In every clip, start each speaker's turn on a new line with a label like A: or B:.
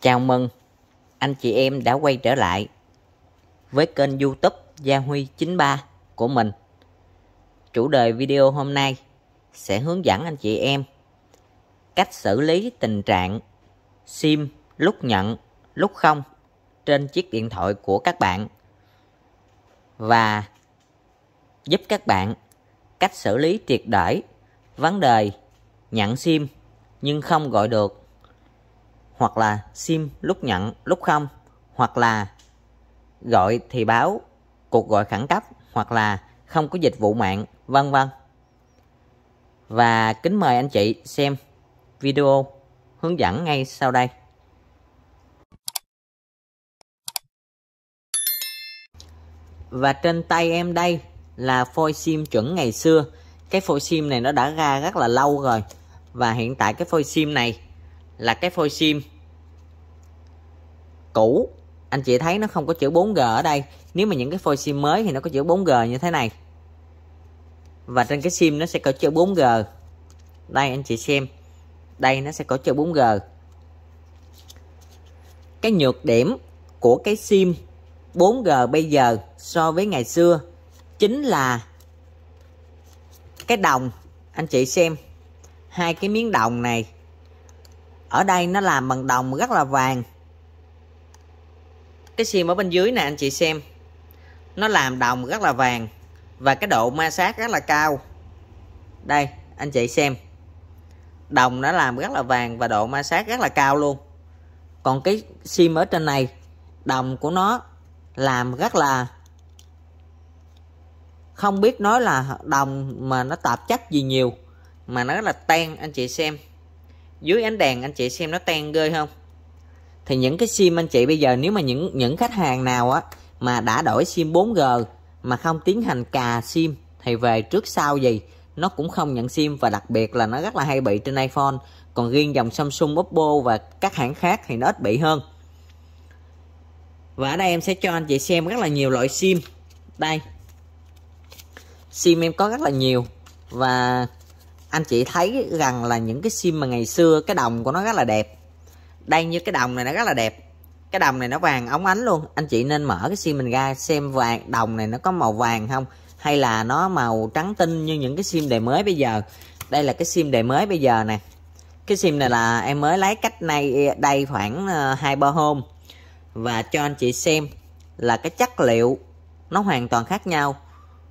A: Chào mừng anh chị em đã quay trở lại với kênh youtube Gia Huy 93 của mình. Chủ đề video hôm nay sẽ hướng dẫn anh chị em cách xử lý tình trạng SIM lúc nhận, lúc không trên chiếc điện thoại của các bạn và giúp các bạn cách xử lý triệt để vấn đề nhận SIM nhưng không gọi được hoặc là sim lúc nhận lúc không hoặc là gọi thì báo cuộc gọi khẩn cấp hoặc là không có dịch vụ mạng vân vân và kính mời anh chị xem video hướng dẫn ngay sau đây và trên tay em đây là phôi sim chuẩn ngày xưa cái phôi sim này nó đã ra rất là lâu rồi và hiện tại cái phôi sim này là cái phôi sim cũ anh chị thấy nó không có chữ 4G ở đây nếu mà những cái phôi sim mới thì nó có chữ 4G như thế này và trên cái sim nó sẽ có chữ 4G đây anh chị xem đây nó sẽ có chữ 4G cái nhược điểm của cái sim 4G bây giờ so với ngày xưa chính là cái đồng anh chị xem hai cái miếng đồng này ở đây nó làm bằng đồng rất là vàng Cái sim ở bên dưới nè anh chị xem Nó làm đồng rất là vàng Và cái độ ma sát rất là cao Đây anh chị xem Đồng nó làm rất là vàng Và độ ma sát rất là cao luôn Còn cái sim ở trên này Đồng của nó làm rất là không biết nói là đồng mà nó tạp chất gì nhiều mà nó là tan anh chị xem dưới ánh đèn anh chị xem nó tan ghê không thì những cái sim anh chị bây giờ nếu mà những những khách hàng nào á mà đã đổi sim 4G mà không tiến hành cà sim thì về trước sau gì nó cũng không nhận sim và đặc biệt là nó rất là hay bị trên iPhone còn riêng dòng Samsung, Oppo và các hãng khác thì nó ít bị hơn và ở đây em sẽ cho anh chị xem rất là nhiều loại sim đây sim em có rất là nhiều và anh chị thấy rằng là những cái sim mà ngày xưa cái đồng của nó rất là đẹp đây như cái đồng này nó rất là đẹp cái đồng này nó vàng óng ánh luôn anh chị nên mở cái sim mình ra xem vàng đồng này nó có màu vàng không hay là nó màu trắng tinh như những cái sim đề mới bây giờ đây là cái sim đề mới bây giờ nè cái sim này là em mới lấy cách này đây khoảng ờ, hai ba hôm và cho anh chị xem là cái chất liệu nó hoàn toàn khác nhau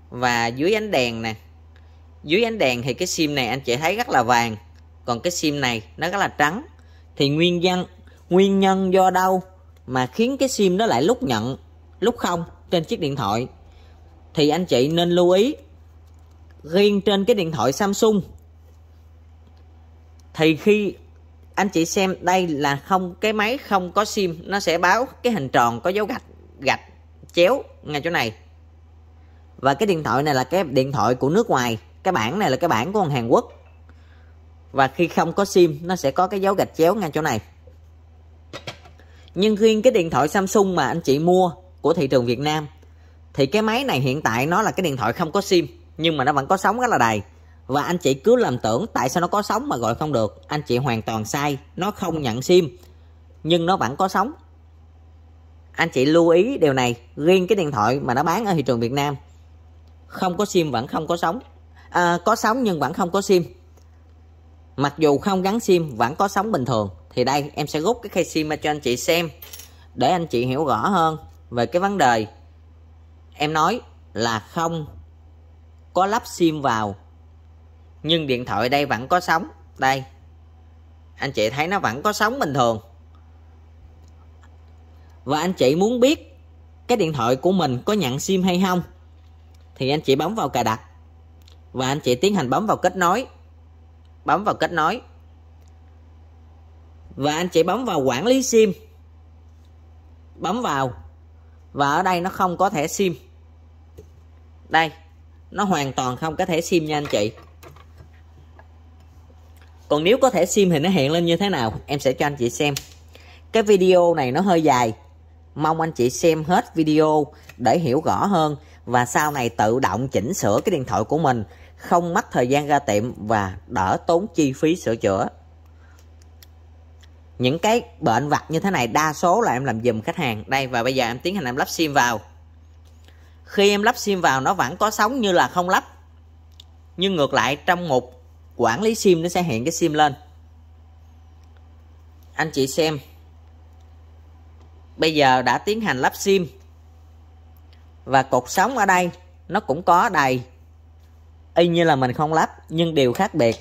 A: và dưới ánh đèn nè dưới ánh đèn thì cái sim này anh chị thấy rất là vàng còn cái sim này nó rất là trắng thì nguyên nhân nguyên nhân do đâu mà khiến cái sim nó lại lúc nhận lúc không trên chiếc điện thoại thì anh chị nên lưu ý riêng trên cái điện thoại Samsung thì khi anh chị xem đây là không cái máy không có sim nó sẽ báo cái hình tròn có dấu gạch gạch chéo ngay chỗ này và cái điện thoại này là cái điện thoại của nước ngoài cái bảng này là cái bảng của Hàn Quốc và khi không có sim nó sẽ có cái dấu gạch chéo ngay chỗ này nhưng riêng cái điện thoại Samsung mà anh chị mua của thị trường Việt Nam thì cái máy này hiện tại nó là cái điện thoại không có sim nhưng mà nó vẫn có sóng rất là đầy và anh chị cứ làm tưởng tại sao nó có sóng mà gọi không được anh chị hoàn toàn sai nó không nhận sim nhưng nó vẫn có sóng anh chị lưu ý điều này riêng cái điện thoại mà nó bán ở thị trường Việt Nam không có sim vẫn không có sóng à, có sóng nhưng vẫn không có sim mặc dù không gắn sim vẫn có sóng bình thường thì đây em sẽ rút cái khay sim ra cho anh chị xem để anh chị hiểu rõ hơn về cái vấn đề em nói là không có lắp sim vào nhưng điện thoại đây vẫn có sóng đây anh chị thấy nó vẫn có sóng bình thường và anh chị muốn biết cái điện thoại của mình có nhận sim hay không thì anh chị bấm vào cài đặt và anh chị tiến hành bấm vào kết nối bấm vào kết nối và anh chị bấm vào quản lý sim bấm vào và ở đây nó không có thẻ sim đây nó hoàn toàn không có thẻ sim nha anh chị còn nếu có thẻ sim thì nó hiện lên như thế nào em sẽ cho anh chị xem cái video này nó hơi dài mong anh chị xem hết video để hiểu rõ hơn và sau này tự động chỉnh sửa cái điện thoại của mình không mất thời gian ra tiệm và đỡ tốn chi phí sửa chữa những cái bệnh vặt như thế này đa số là em làm dùm khách hàng đây và bây giờ em tiến hành em lắp sim vào khi em lắp sim vào nó vẫn có sóng như là không lắp nhưng ngược lại trong một quản lý sim nó sẽ hiện cái sim lên anh chị xem bây giờ đã tiến hành lắp sim và cột sóng ở đây nó cũng có đầy y như là mình không lắp nhưng điều khác biệt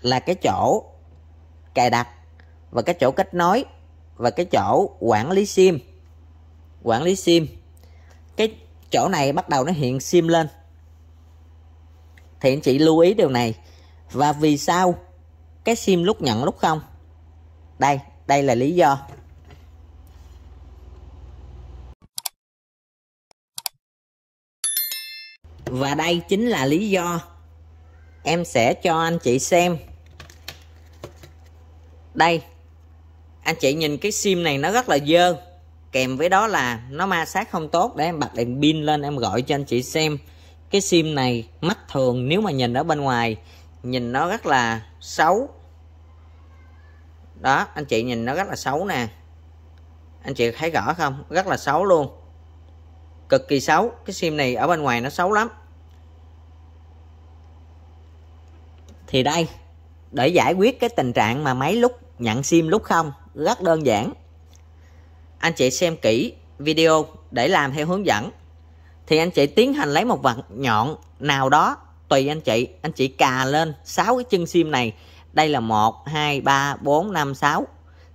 A: là cái chỗ cài đặt và cái chỗ kết nối và cái chỗ quản lý sim quản lý sim cái chỗ này bắt đầu nó hiện sim lên thì anh chị lưu ý điều này và vì sao cái sim lúc nhận lúc không đây đây là lý do Và đây chính là lý do em sẽ cho anh chị xem. Đây, anh chị nhìn cái sim này nó rất là dơ. Kèm với đó là nó ma sát không tốt. Để em bật đèn pin lên em gọi cho anh chị xem. Cái sim này mắt thường nếu mà nhìn ở bên ngoài nhìn nó rất là xấu. Đó, anh chị nhìn nó rất là xấu nè. Anh chị thấy rõ không? Rất là xấu luôn cực kỳ xấu cái sim này ở bên ngoài nó xấu lắm thì đây để giải quyết cái tình trạng mà máy lúc nhận sim lúc không rất đơn giản anh chị xem kỹ video để làm theo hướng dẫn thì anh chị tiến hành lấy một vật nhọn nào đó tùy anh chị anh chị cà lên 6 cái chân sim này đây là 1 2 3 4 5 6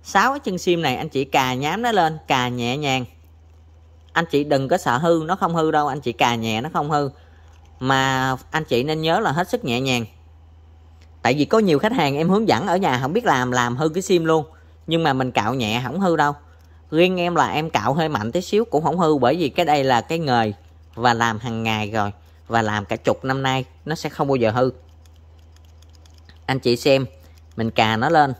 A: 6 cái chân sim này anh chị cà nhám nó lên cà nhẹ nhàng anh chị đừng có sợ hư nó không hư đâu anh chị cà nhẹ nó không hư mà anh chị nên nhớ là hết sức nhẹ nhàng tại vì có nhiều khách hàng em hướng dẫn ở nhà không biết làm làm hư cái sim luôn nhưng mà mình cạo nhẹ không hư đâu riêng em là em cạo hơi mạnh tí xíu cũng không hư bởi vì cái đây là cái nghề và làm hàng ngày rồi và làm cả chục năm nay nó sẽ không bao giờ hư anh chị xem mình cà nó lên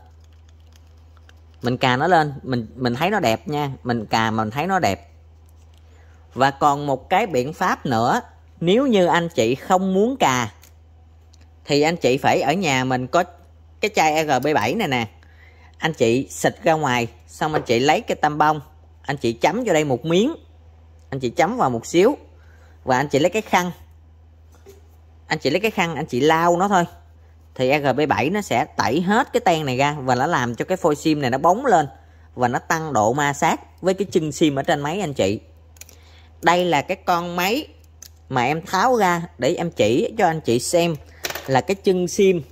A: mình cà nó lên mình mình thấy nó đẹp nha mình cà mình thấy nó đẹp và còn một cái biện pháp nữa nếu như anh chị không muốn cà thì anh chị phải ở nhà mình có cái chai RB7 này nè anh chị xịt ra ngoài xong anh chị lấy cái tăm bông anh chị chấm vô đây một miếng anh chị chấm vào một xíu và anh chị lấy cái khăn anh chị lấy cái khăn anh chị lau nó thôi thì RB7 nó sẽ tẩy hết cái ten này ra và nó làm cho cái phôi sim này nó bóng lên và nó tăng độ ma sát với cái chân sim ở trên máy anh chị đây là cái con máy mà em tháo ra để em chỉ cho anh chị xem là cái chân sim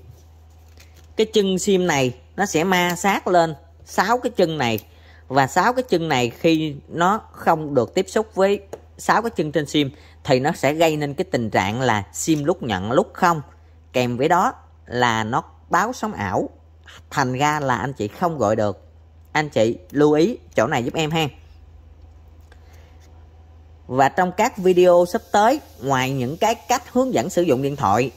A: cái chân sim này nó sẽ ma sát lên sáu cái chân này và sáu cái chân này khi nó không được tiếp xúc với sáu cái chân trên sim thì nó sẽ gây nên cái tình trạng là sim lúc nhận lúc không kèm với đó là nó báo sóng ảo thành ra là anh chị không gọi được anh chị lưu ý chỗ này giúp em ha và trong các video sắp tới ngoài những cái cách hướng dẫn sử dụng điện thoại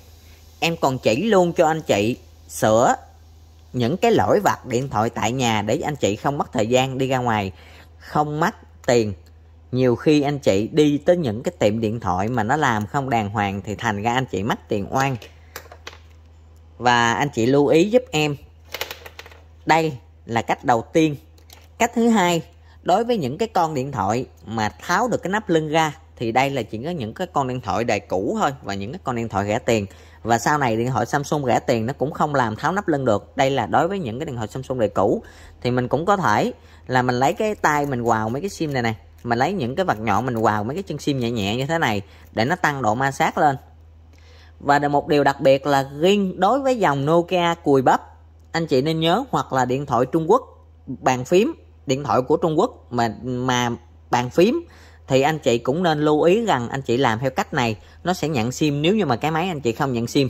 A: em còn chỉ luôn cho anh chị sửa những cái lỗi vặt điện thoại tại nhà để anh chị không mất thời gian đi ra ngoài, không mất tiền. Nhiều khi anh chị đi tới những cái tiệm điện thoại mà nó làm không đàng hoàng thì thành ra anh chị mất tiền oan. Và anh chị lưu ý giúp em. Đây là cách đầu tiên. Cách thứ hai, đối với những cái con điện thoại mà tháo được cái nắp lưng ra thì đây là chỉ có những cái con điện thoại đời cũ thôi và những cái con điện thoại rẻ tiền và sau này điện thoại Samsung rẻ tiền nó cũng không làm tháo nắp lưng được đây là đối với những cái điện thoại Samsung đời cũ thì mình cũng có thể là mình lấy cái tay mình quào mấy cái sim này này mình lấy những cái vật nhọn mình quào mấy cái chân sim nhẹ nhẹ như thế này để nó tăng độ ma sát lên và một điều đặc biệt là riêng đối với dòng Nokia cùi bắp anh chị nên nhớ hoặc là điện thoại Trung Quốc bàn phím điện thoại của Trung Quốc mà mà bàn phím thì anh chị cũng nên lưu ý rằng anh chị làm theo cách này nó sẽ nhận sim nếu như mà cái máy anh chị không nhận sim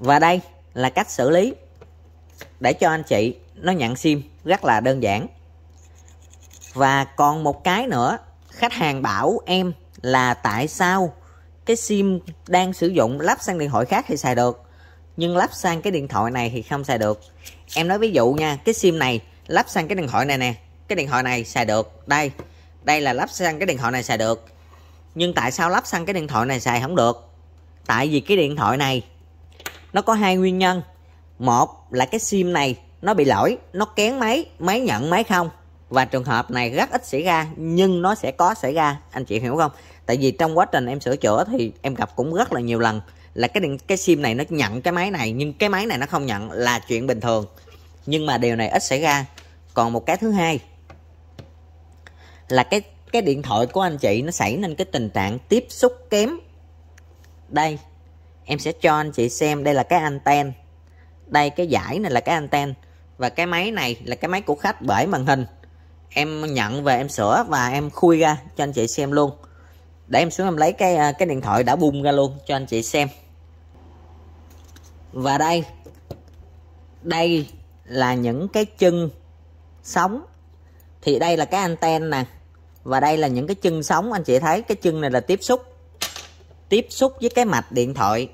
A: và đây là cách xử lý để cho anh chị nó nhận sim rất là đơn giản và còn một cái nữa khách hàng bảo em là tại sao cái sim đang sử dụng lắp sang điện thoại khác thì xài được nhưng lắp sang cái điện thoại này thì không xài được em nói ví dụ nha cái sim này lắp sang cái điện thoại này nè cái điện thoại này xài được đây đây là lắp sang cái điện thoại này xài được nhưng tại sao lắp sang cái điện thoại này xài không được tại vì cái điện thoại này nó có hai nguyên nhân một là cái sim này nó bị lỗi nó kén máy máy nhận máy không và trường hợp này rất ít xảy ra nhưng nó sẽ có xảy ra anh chị hiểu không tại vì trong quá trình em sửa chữa thì em gặp cũng rất là nhiều lần là cái điện cái sim này nó nhận cái máy này nhưng cái máy này nó không nhận là chuyện bình thường nhưng mà điều này ít xảy ra còn một cái thứ hai là cái cái điện thoại của anh chị nó xảy nên cái tình trạng tiếp xúc kém đây em sẽ cho anh chị xem đây là cái anten đây cái giải này là cái anten và cái máy này là cái máy của khách bởi màn hình em nhận về em sửa và em khui ra cho anh chị xem luôn để em xuống em lấy cái à, cái điện thoại đã bung ra luôn cho anh chị xem và đây đây là những cái chân sóng thì đây là cái anten nè và đây là những cái chân sống anh chị thấy cái chân này là tiếp xúc tiếp xúc với cái mạch điện thoại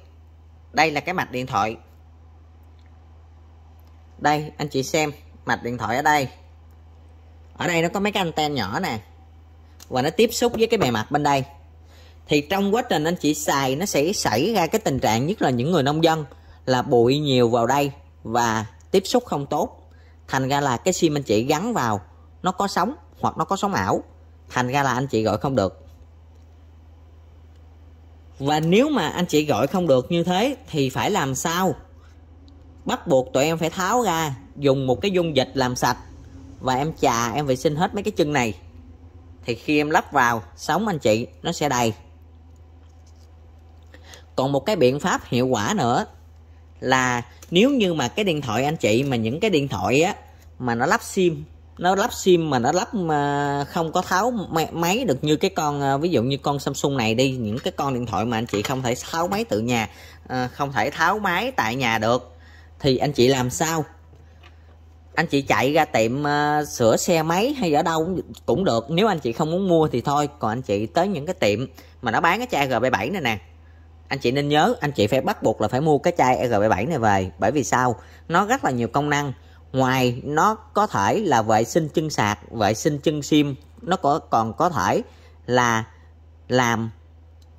A: đây là cái mạch điện thoại đây anh chị xem mạch điện thoại ở đây ở đây nó có mấy cái anten nhỏ nè và nó tiếp xúc với cái bề mặt bên đây thì trong quá trình anh chị xài nó sẽ xảy ra cái tình trạng nhất là những người nông dân là bụi nhiều vào đây và tiếp xúc không tốt thành ra là cái sim anh chị gắn vào nó có sóng hoặc nó có sóng ảo thành ra là anh chị gọi không được và nếu mà anh chị gọi không được như thế thì phải làm sao bắt buộc tụi em phải tháo ra dùng một cái dung dịch làm sạch và em chà em vệ sinh hết mấy cái chân này thì khi em lắp vào sống anh chị nó sẽ đầy còn một cái biện pháp hiệu quả nữa là nếu như mà cái điện thoại anh chị mà những cái điện thoại á mà nó lắp sim nó lắp sim mà nó lắp mà không có tháo máy được như cái con ờ, ví dụ như con Samsung này đi những cái con điện thoại mà anh chị không thể tháo máy tự nhà ờ, không thể tháo máy tại nhà được thì anh chị làm sao anh chị chạy ra tiệm ờ, sửa xe máy hay ở đâu cũng, được nếu anh chị không muốn mua thì thôi còn anh chị tới những cái tiệm mà nó bán cái chai RB7 này nè anh chị nên nhớ anh chị phải bắt buộc là phải mua cái chai RB7 này về bởi vì sao nó rất là nhiều công năng ngoài nó có thể là vệ sinh chân sạc vệ sinh chân sim nó có còn có thể là làm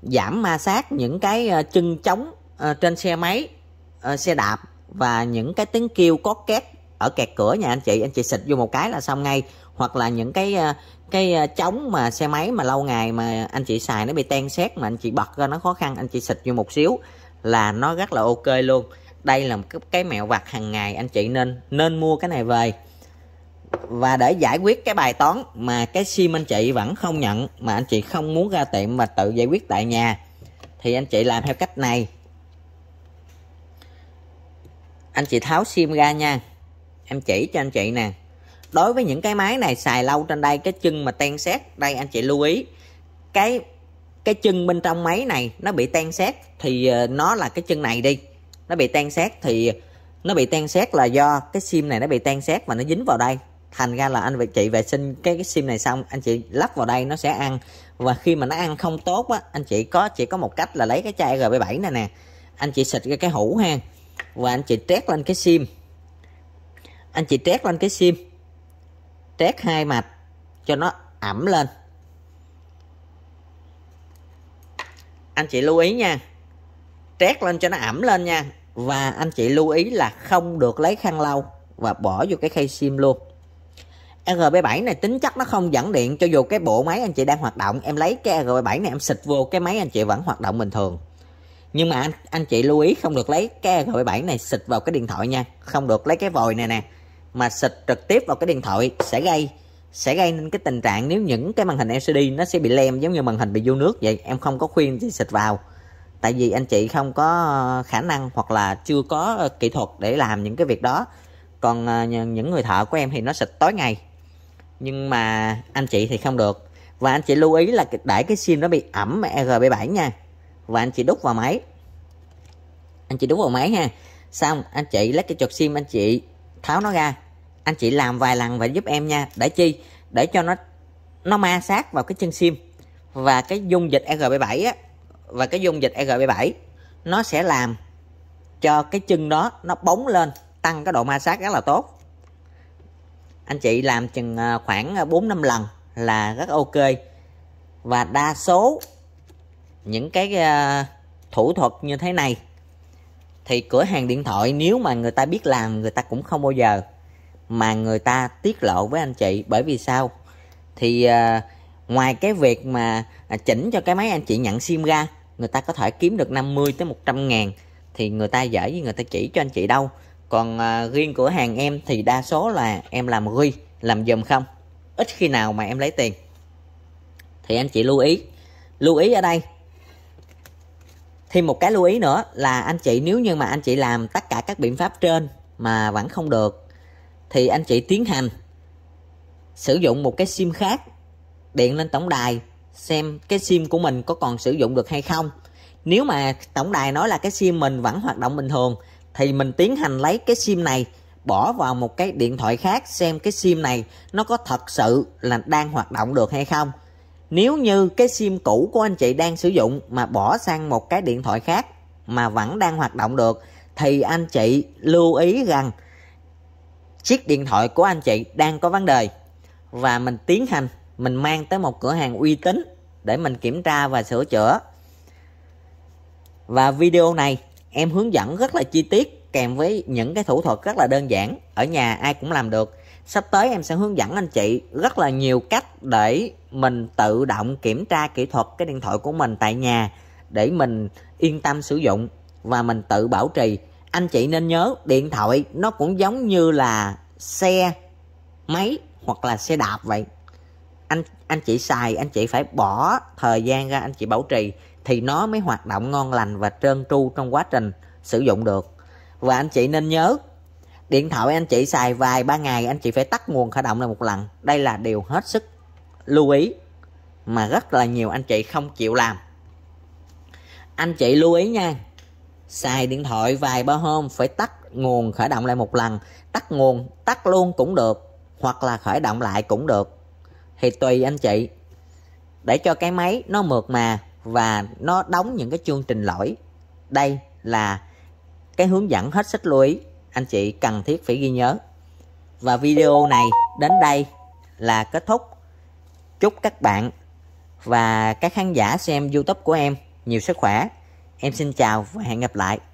A: giảm ma sát những cái ờ, chân trống ờ, trên xe máy ờ, xe đạp và những cái tiếng kêu có két ở kẹt cửa nhà anh chị anh chị xịt vô một cái là xong ngay hoặc là những cái cái trống mà xe máy mà lâu ngày mà anh chị xài nó bị ten xét mà anh chị bật ra nó khó khăn anh chị xịt vô một xíu là nó rất là ok luôn đây là một cái, mẹo vặt hàng ngày anh chị nên nên mua cái này về và để giải quyết cái bài toán mà cái sim anh chị vẫn không nhận mà anh chị không muốn ra tiệm mà tự giải quyết tại nhà thì anh chị làm theo cách này anh chị tháo sim ra nha em chỉ cho anh chị nè đối với những cái máy này xài lâu trên đây cái chân mà ten xét đây anh chị lưu ý cái cái chân bên trong máy này nó bị ten xét thì ờ, nó là cái chân này đi nó bị tan xác thì nó bị tan xác là do cái sim này nó bị tan xác mà nó dính vào đây thành ra là anh và chị vệ sinh cái cái sim này xong anh chị lắp vào đây nó sẽ ăn và khi mà nó ăn không tốt á anh chị có chỉ có một cách là lấy cái chai RB7 này nè anh chị xịt ra cái hũ ha và anh chị trét lên cái sim anh chị trét lên cái sim trét hai mạch cho nó ẩm lên anh chị lưu ý nha trét lên cho nó ẩm lên nha và anh chị lưu ý là không được lấy khăn lau và bỏ vô cái khay sim luôn RB7 này tính chất nó không dẫn điện cho dù cái bộ máy anh chị đang hoạt động em lấy cái RB7 này em xịt vô cái máy anh chị vẫn hoạt động bình thường nhưng mà anh, anh chị lưu ý không được lấy cái RB7 này xịt vào cái điện thoại nha không được lấy cái vòi này nè mà xịt trực tiếp vào cái điện thoại sẽ gây sẽ gây nên cái tình trạng nếu những cái màn hình LCD nó sẽ bị lem giống như màn hình bị vô nước vậy em không có khuyên thì xịt vào tại vì anh chị không có ờ, khả năng hoặc là chưa có ờ, kỹ thuật để làm những cái việc đó còn ờ, những người thợ của em thì nó xịt tối ngày nhưng mà anh chị thì không được và anh chị lưu ý là để cái sim nó bị ẩm RB7 e nha và anh chị đút vào máy anh chị đút vào máy ha xong anh chị lấy cái chuột sim anh chị tháo nó ra anh chị làm vài lần và giúp em nha để chi để cho nó nó ma sát vào cái chân sim và cái dung dịch RB7 e á và cái dung dịch EGB7 nó sẽ làm cho cái chân đó nó bóng lên tăng cái độ ma sát rất là tốt anh chị làm chừng à, khoảng 4 à, 5 lần là rất ok và đa số những cái à, thủ thuật như thế này thì cửa hàng điện thoại nếu mà người ta biết làm người ta cũng không bao giờ mà người ta tiết lộ với anh chị bởi vì sao thì ngoài cái việc mà chỉnh cho cái máy anh chị nhận sim ra người ta có thể kiếm được 50 tới 100 ngàn thì người ta dễ với người ta chỉ cho anh chị đâu còn à, riêng cửa hàng em thì đa số là em làm ghi làm dùm không ít khi nào mà em lấy tiền thì anh chị lưu ý lưu ý ở đây thêm một cái lưu ý nữa là anh chị nếu như mà anh chị làm tất cả các biện pháp trên mà vẫn không được thì anh chị tiến hành sử dụng một cái sim khác điện lên tổng đài xem cái sim của mình có còn sử dụng được hay không nếu mà tổng đài nói là cái sim mình vẫn hoạt động bình thường thì mình tiến hành lấy cái sim này bỏ vào một cái điện thoại khác xem cái sim này nó có thật sự là đang hoạt động được hay không nếu như cái sim cũ của anh chị đang sử dụng mà bỏ sang một cái điện thoại khác mà vẫn đang hoạt động được thì anh chị lưu ý rằng chiếc điện thoại của anh chị đang có vấn đề và mình tiến hành mình mang tới một cửa hàng uy tín để mình kiểm tra và sửa chữa và video này em hướng dẫn rất là chi tiết kèm với những cái thủ thuật rất là đơn giản ở nhà ai cũng làm được sắp tới em sẽ hướng dẫn anh chị rất là nhiều cách để mình tự động kiểm tra kỹ thuật cái điện thoại của mình tại nhà để mình yên tâm sử dụng và mình tự bảo trì anh chị nên nhớ điện thoại nó cũng giống như là xe máy hoặc là xe đạp vậy anh anh chị xài anh chị phải bỏ thời gian ra anh chị bảo trì thì nó mới hoạt động ngon lành và trơn tru trong quá trình sử dụng được và anh chị nên nhớ điện thoại anh chị xài vài ba ngày anh chị phải tắt nguồn khởi động lại một lần đây là điều hết sức lưu ý mà rất là nhiều anh chị không chịu làm anh chị lưu ý nha xài điện thoại vài ba hôm phải tắt nguồn khởi động lại một lần tắt nguồn tắt luôn cũng được hoặc là khởi động lại cũng được thì tùy anh chị để cho cái máy nó mượt mà và nó đóng những cái chương trình lỗi đây là cái hướng dẫn hết sức lưu ý anh chị cần thiết phải ghi nhớ và video này đến đây là kết thúc chúc các bạn và các khán giả xem youtube của em nhiều sức khỏe em xin chào và hẹn gặp lại